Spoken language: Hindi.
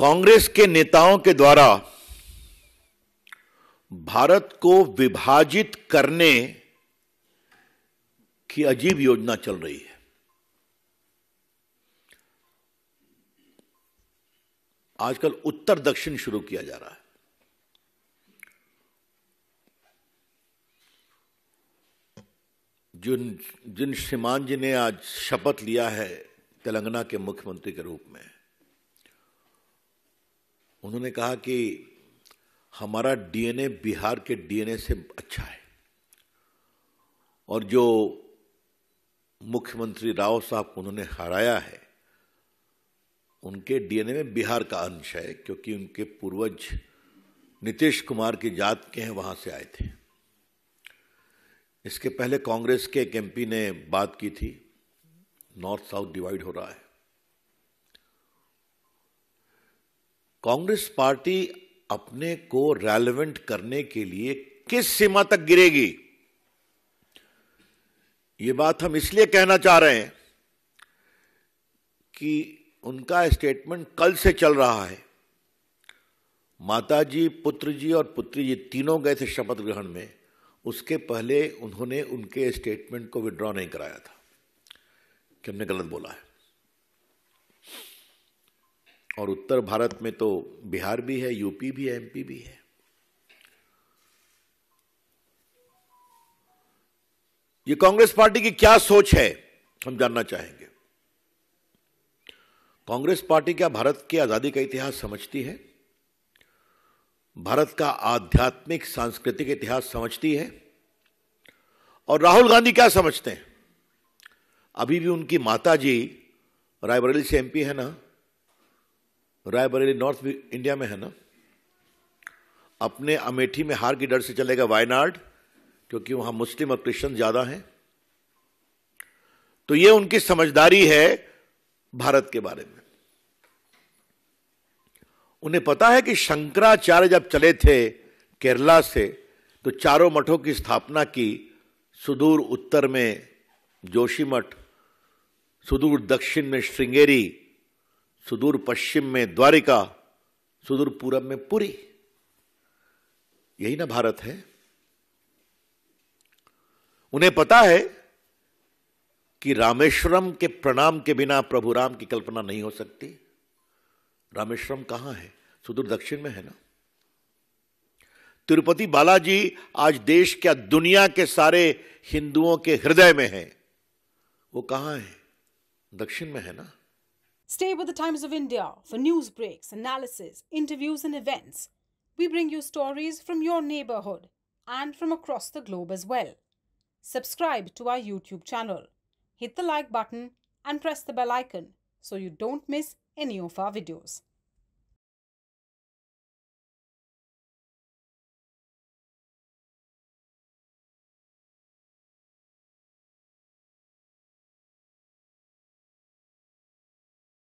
कांग्रेस के नेताओं के द्वारा भारत को विभाजित करने की अजीब योजना चल रही है आजकल उत्तर दक्षिण शुरू किया जा रहा है जिन जिन श्रीमान जी ने आज शपथ लिया है तेलंगाना के मुख्यमंत्री के रूप में उन्होंने कहा कि हमारा डीएनए बिहार के डीएनए से अच्छा है और जो मुख्यमंत्री राव साहब उन्होंने हराया है उनके डीएनए में बिहार का अंश है क्योंकि उनके पूर्वज नीतीश कुमार की जात के हैं वहां से आए थे इसके पहले कांग्रेस के एक ने बात की थी नॉर्थ साउथ डिवाइड हो रहा है कांग्रेस पार्टी अपने को रेलेवेंट करने के लिए किस सीमा तक गिरेगी ये बात हम इसलिए कहना चाह रहे हैं कि उनका स्टेटमेंट कल से चल रहा है माता जी पुत्र जी और पुत्री जी तीनों गए थे शपथ ग्रहण में उसके पहले उन्होंने उनके स्टेटमेंट को विड्रॉ नहीं कराया था कि हमने गलत बोला है और उत्तर भारत में तो बिहार भी है यूपी भी है एमपी भी है ये कांग्रेस पार्टी की क्या सोच है हम जानना चाहेंगे कांग्रेस पार्टी क्या भारत की आजादी का इतिहास समझती है भारत का आध्यात्मिक सांस्कृतिक इतिहास समझती है और राहुल गांधी क्या समझते हैं अभी भी उनकी माता जी रायबरेली से एमपी है ना रायबरेली नॉर्थ इंडिया में है ना अपने अमेठी में हार की डर से चलेगा वायनाड क्योंकि वहां मुस्लिम और क्रिश्चियन ज्यादा हैं तो ये उनकी समझदारी है भारत के बारे में उन्हें पता है कि शंकराचार्य जब चले थे केरला से तो चारों मठों की स्थापना की सुदूर उत्तर में जोशी मठ सुदूर दक्षिण में श्रृंगेरी सुदूर पश्चिम में द्वारिका सुदूर पूरब में पुरी यही ना भारत है उन्हें पता है कि रामेश्वरम के प्रणाम के बिना प्रभु राम की कल्पना नहीं हो सकती रामेश्वरम कहां है सुदूर दक्षिण में है ना तिरुपति बालाजी आज देश क्या दुनिया के सारे हिंदुओं के हृदय में है वो कहां है दक्षिण में है ना Stay with the Times of India for news breaks, analysis, interviews, and events. We bring you stories from your neighborhood and from across the globe as well. Subscribe to our YouTube channel, hit the like button, and press the bell icon so you don't miss any of our videos.